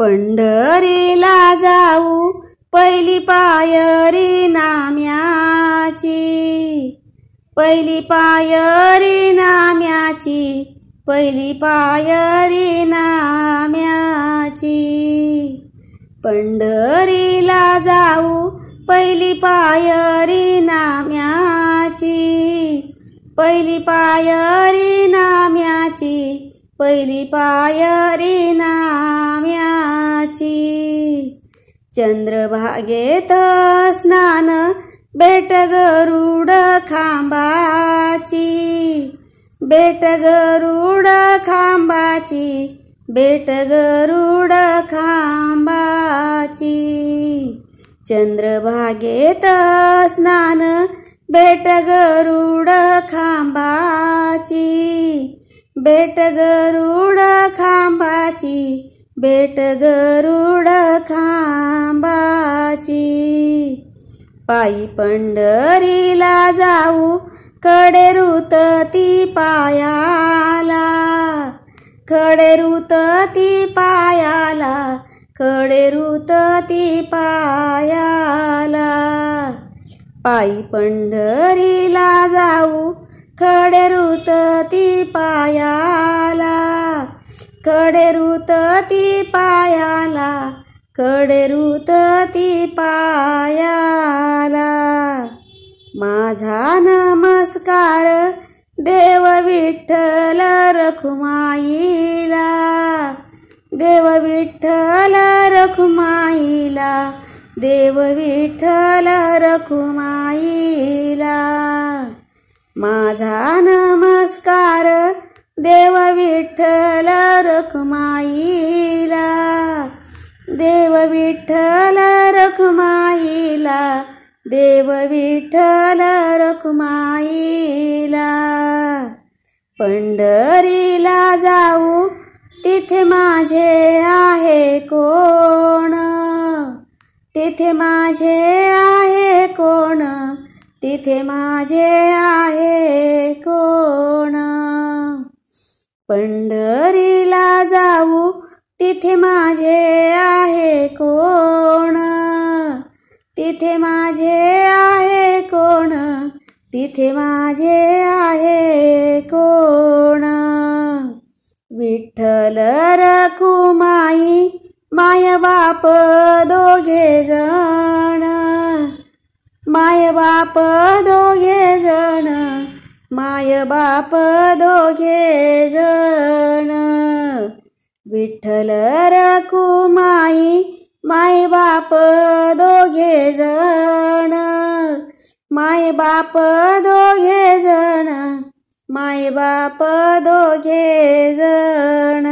पंढरीला जाऊ पहिली पायरी नाम्याची पहिली पायरी नाम्याची पहिली पायरी नाम्याची पंढरीला जाऊ पहिली पायरी नाम्याची पहिली पायरी नाम्याची पहिली पायरी ना चंद्रभागेत स्नान बेट गरुड खांबाची बेट गरुड खांबाची बेट गरुड खांबाची चंद्रभागेत स्नान बेट गरुड खांबाची बेट गरुड खांबाची भेट गरुड खांबाची पायी पंढरीला जाऊ रुत ती पायाला खडेरुत ती पायाला रुत ती पायाला पायी पंढरीला जाऊ रुत ती पाया कडे ती पायाला कडे ती पायाला माझा नमस्कार देव विठ्ठल रखुमाईला देव विठ्ठल रखुमाईला देव विठ्ठल रखुमाईला माझा नमस्कार देव विठ्ठल रखमाईला देव विठ्ठल रखमाईला देव विठ्ठल रखमाईला पंढरीला जाऊ तिथे माझे आहे कोण तिथे माझे आहे कोण तिथे माझे आहे कोण पंढरीला जाऊ तिथे माझे आहे कोण तिथे माझे आहे कोण तिथे माझे आहे कोण विठ्ठल रखुमाई माय बाप दोघे जण माय बाप दोघे जण माय बाप दोघे जण विठ्ठल रखू माई माय बाप दोघे जण माय बाप दोघे जण माय बाप दोघे जण